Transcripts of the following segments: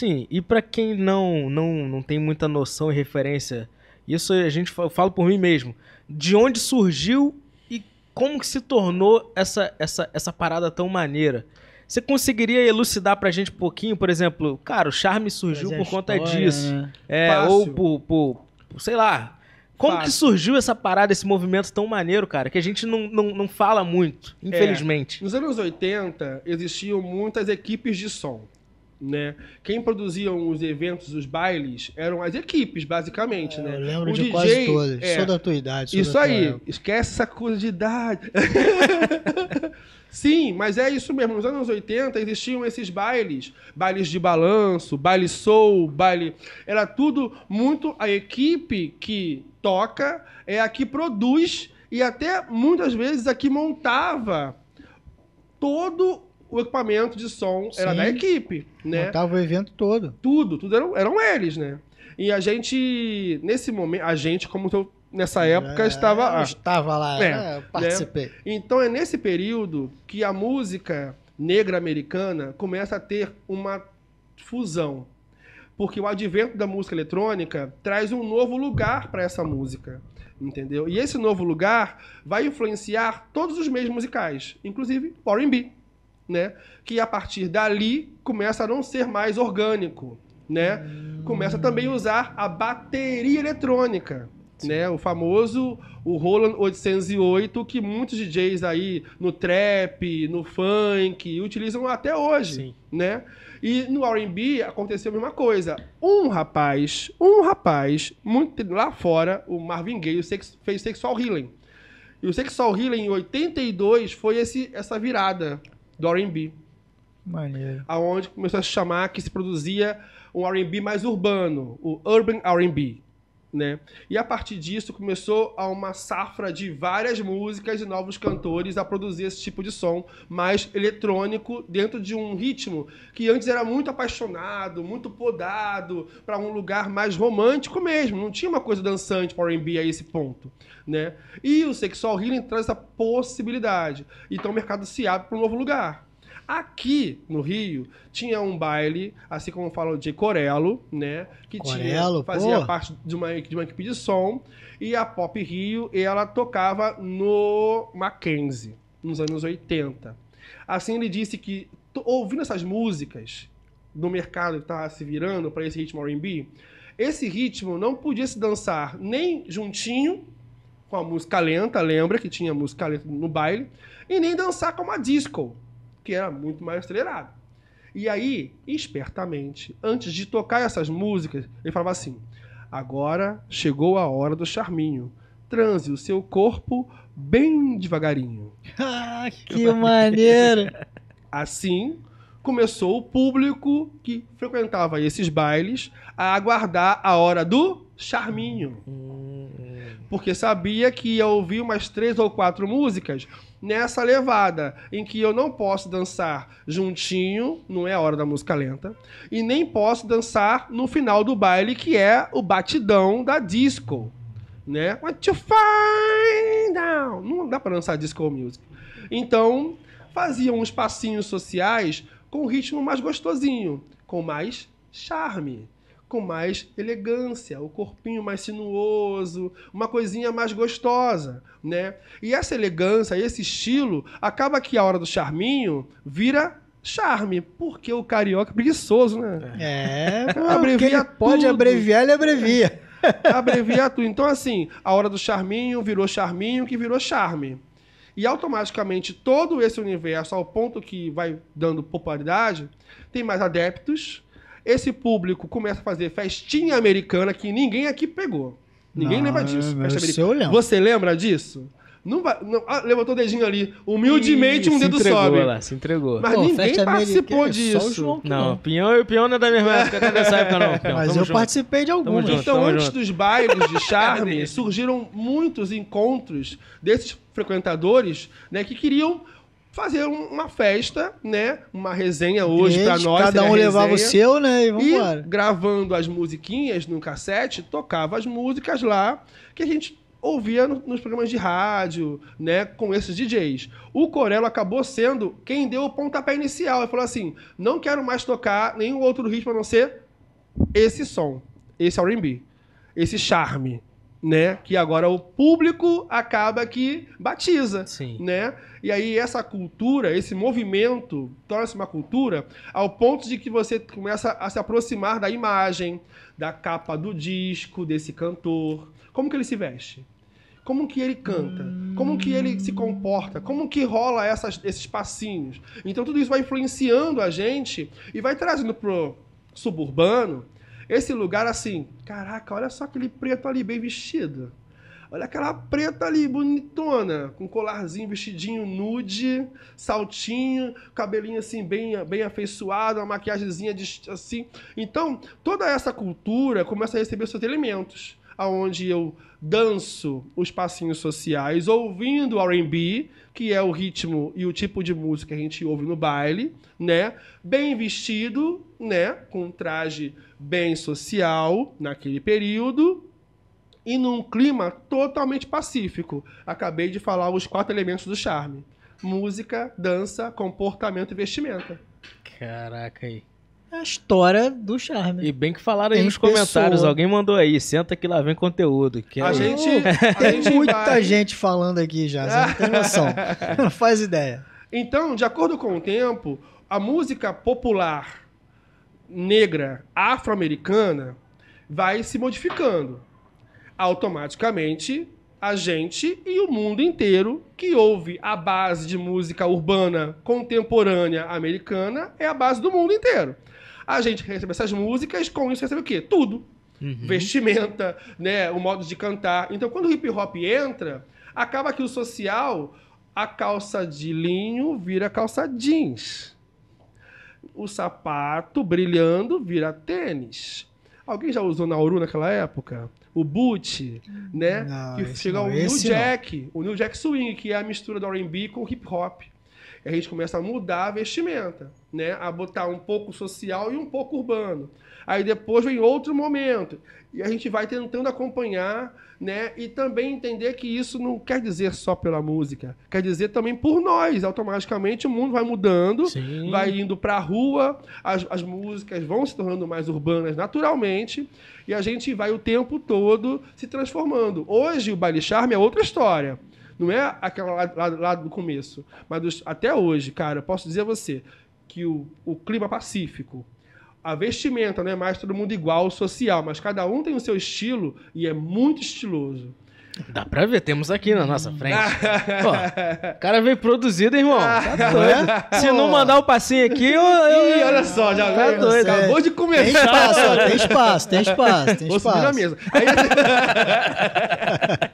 Sim, e para quem não, não, não tem muita noção e referência, isso a gente fala por mim mesmo, de onde surgiu e como que se tornou essa, essa, essa parada tão maneira? Você conseguiria elucidar pra gente um pouquinho, por exemplo, cara, o charme surgiu por conta disso. Né? É, Fácil. ou por, por, por, sei lá. Como Fácil. que surgiu essa parada, esse movimento tão maneiro, cara, que a gente não, não, não fala muito, é, infelizmente. É. Nos anos 80, existiam muitas equipes de som né? Quem produziam os eventos, os bailes, eram as equipes, basicamente, é, né? Eu lembro o de DJ, quase todas. É, sou da tua idade. Isso tua aí. Época. Esquece essa coisa de idade. Sim, mas é isso mesmo. Nos anos 80 existiam esses bailes. Bailes de balanço, baile soul, baile... Era tudo muito... A equipe que toca é a que produz e até muitas vezes a que montava todo o equipamento de som Sim. era da equipe, né? Tava o evento todo. Tudo, tudo eram, eram eles, né? E a gente, nesse momento, a gente, como eu nessa época é, estava Estava lá, é, né? Né? participei. Né? Então é nesse período que a música negra americana começa a ter uma fusão. Porque o advento da música eletrônica traz um novo lugar para essa música. Entendeu? E esse novo lugar vai influenciar todos os meios musicais, inclusive o RB né? Que a partir dali começa a não ser mais orgânico, né? Hum. Começa também a usar a bateria eletrônica, Sim. né? O famoso o Roland 808 que muitos DJs aí no trap, no funk utilizam até hoje, Sim. né? E no R&B aconteceu a mesma coisa. Um rapaz, um rapaz muito lá fora, o Marvin Gaye sex, fez sexual healing. E o Sexual Healing em 82 foi esse, essa virada do R&B. Maneiro. Aonde começou a se chamar que se produzia um R&B mais urbano, o urban R&B né? E a partir disso começou a uma safra de várias músicas e novos cantores a produzir esse tipo de som mais eletrônico dentro de um ritmo que antes era muito apaixonado, muito podado para um lugar mais romântico mesmo, não tinha uma coisa dançante para R&B a esse ponto, né? E o sexual healing traz essa possibilidade. Então o mercado se abre para um novo lugar. Aqui no Rio tinha um baile, assim como falam de Corello, né? Que Corelo, tinha, fazia pô. parte de uma, de uma equipe de som. E a Pop Rio, ela tocava no Mackenzie, nos anos 80. Assim, ele disse que, ouvindo essas músicas do mercado que estava se virando para esse ritmo RB, esse ritmo não podia se dançar nem juntinho com a música lenta, lembra que tinha música lenta no baile, e nem dançar com uma disco que era muito mais acelerado. E aí, espertamente, antes de tocar essas músicas, ele falava assim: agora chegou a hora do charminho. Transe o seu corpo bem devagarinho. Ah, que maneiro! Assim, começou o público que frequentava esses bailes a aguardar a hora do charminho. Hum porque sabia que ia ouvir umas três ou quatro músicas nessa levada, em que eu não posso dançar juntinho, não é a hora da música lenta, e nem posso dançar no final do baile, que é o batidão da disco. Né? What you find out? Não dá pra dançar disco music. Então, faziam uns passinhos sociais com ritmo mais gostosinho, com mais charme com mais elegância, o corpinho mais sinuoso, uma coisinha mais gostosa, né? E essa elegância, esse estilo, acaba que a hora do charminho vira charme, porque o carioca é preguiçoso, né? É, pô, é, abrevia ele pode abreviar, ele abrevia. abrevia tudo. Então, assim, a hora do charminho virou charminho que virou charme. E automaticamente todo esse universo, ao ponto que vai dando popularidade, tem mais adeptos, esse público começa a fazer festinha americana que ninguém aqui pegou. Ninguém não, lembra disso. Você lembra disso? Não vai, não, ah, levantou o dedinho ali. Humildemente, Ih, um dedo entregou, sobe. Lá, se entregou. Mas Pô, ninguém participou é disso. não, o Pinhão, e Pinhão não é da mesma é. época, é dessa época, não. Pinhão, Mas eu junto. participei de alguns. Então, junto, antes junto. dos bairros de charme, surgiram muitos encontros desses frequentadores né, que queriam fazer uma festa, né? Uma resenha hoje para nós. Cada né? um levava o seu, né? E vamos e gravando as musiquinhas no cassete, tocava as músicas lá que a gente ouvia no, nos programas de rádio, né, com esses DJs. O Corello acabou sendo quem deu o pontapé inicial e falou assim: "Não quero mais tocar nenhum outro ritmo a não ser esse som, esse R&B, esse charme" né? Que agora o público acaba que batiza, Sim. né? E aí essa cultura, esse movimento torna-se uma cultura ao ponto de que você começa a se aproximar da imagem, da capa do disco desse cantor, como que ele se veste, como que ele canta, como que ele se comporta, como que rola essas, esses passinhos. Então tudo isso vai influenciando a gente e vai trazendo pro suburbano esse lugar, assim, caraca, olha só aquele preto ali bem vestido. Olha aquela preta ali, bonitona, com colarzinho, vestidinho nude, saltinho, cabelinho assim, bem, bem afeiçoado, uma maquiagemzinha de, assim. Então, toda essa cultura começa a receber seus elementos aonde eu danço os passinhos sociais, ouvindo R&B, que é o ritmo e o tipo de música que a gente ouve no baile, né? Bem vestido, né? Com um traje bem social naquele período, e num clima totalmente pacífico. Acabei de falar os quatro elementos do charme: música, dança, comportamento e vestimenta. Caraca aí a história do charme. E bem que falaram aí Tem nos pessoa. comentários, alguém mandou aí, senta que lá vem conteúdo. Que a, é... gente, a gente Tem muita gente falando aqui já, você não tem noção. não faz ideia. Então, de acordo com o tempo, a música popular negra afro-americana vai se modificando. Automaticamente, a gente e o mundo inteiro que ouve a base de música urbana contemporânea americana é a base do mundo inteiro. A gente recebe essas músicas, com isso recebe o quê? Tudo. Uhum. Vestimenta, né? O modo de cantar. Então, quando o hip hop entra, acaba que o social, a calça de linho vira calça jeans. O sapato brilhando vira tênis. Alguém já usou Nauru naquela época? O boot, né? Não, que chega o New Jack, não. o New Jack Swing, que é a mistura do R&B com hip hop a gente começa a mudar a vestimenta, né? A botar um pouco social e um pouco urbano. Aí depois vem outro momento. E a gente vai tentando acompanhar, né? E também entender que isso não quer dizer só pela música, quer dizer também por nós. Automaticamente o mundo vai mudando, Sim. vai indo para a rua, as, as músicas vão se tornando mais urbanas naturalmente, e a gente vai o tempo todo se transformando. Hoje o Baile Charme é outra história. Não é aquela lá, lá, lá do começo, mas dos, até hoje, cara, eu posso dizer a você que o, o clima pacífico, a vestimenta não é mais todo mundo igual social, mas cada um tem o seu estilo e é muito estiloso. Dá pra ver, temos aqui na nossa frente. Pô, o cara veio produzido, irmão. Tá doido. Se não mandar o passinho aqui, eu. eu... Ih, olha só, já tá veio. Doido. Acabou de começar. Tem espaço, tem espaço, tem espaço. Tem Vou espaço. subir na mesa. Aí...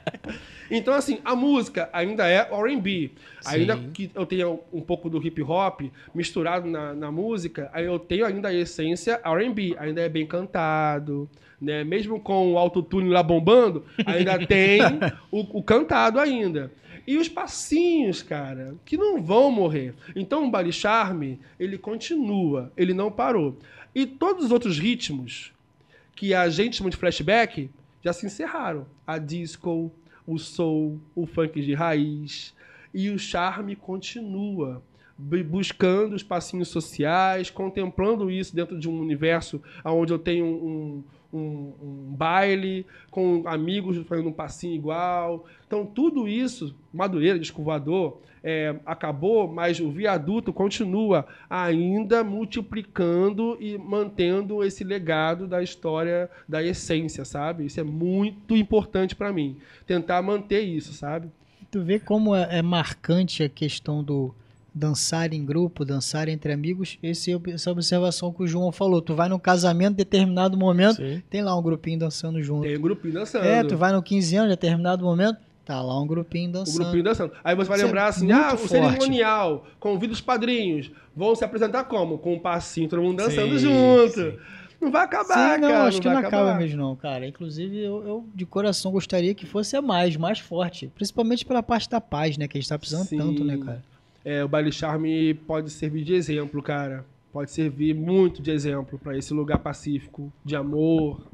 Então, assim, a música ainda é RB. Ainda que eu tenha um pouco do hip hop misturado na, na música, eu tenho ainda a essência RB. Ainda é bem cantado. Né? Mesmo com o autotune lá bombando, ainda tem o, o cantado ainda. E os passinhos, cara, que não vão morrer. Então o Bali Charme, ele continua, ele não parou. E todos os outros ritmos que a gente chama de flashback já se encerraram. A disco, o soul, o funk de raiz. E o charme continua buscando os passinhos sociais, contemplando isso dentro de um universo onde eu tenho um, um, um baile, com amigos fazendo um passinho igual. Então, tudo isso, Madureira, Descovador, é, acabou, mas o viaduto continua ainda multiplicando e mantendo esse legado da história, da essência, sabe? Isso é muito importante para mim, tentar manter isso, sabe? Tu vê como é, é marcante a questão do, dançar em grupo, dançar entre amigos, esse, é essa é observação que o João falou. Tu vai num casamento, determinado momento, Sim. tem lá um grupinho dançando junto. Tem um grupinho dançando. É, tu vai no 15 anos, determinado momento, tá lá um grupinho dançando. O grupinho dançando. Aí você vai Isso é lembrar é assim, ah, forte. o cerimonial, convida os padrinhos, vão se apresentar como? Com um passinho, todo mundo dançando Sim. junto. Sim. Não vai acabar, Sim, não, cara. Acho não que não acabar. acaba mesmo, não, cara. Inclusive, eu, eu, de coração gostaria que fosse a mais, mais forte. Principalmente pela parte da paz, né? Que a gente tá precisando Sim. tanto, né, cara? é, o Baile Charme pode servir de exemplo, cara. Pode servir muito de exemplo para esse lugar pacífico, de amor,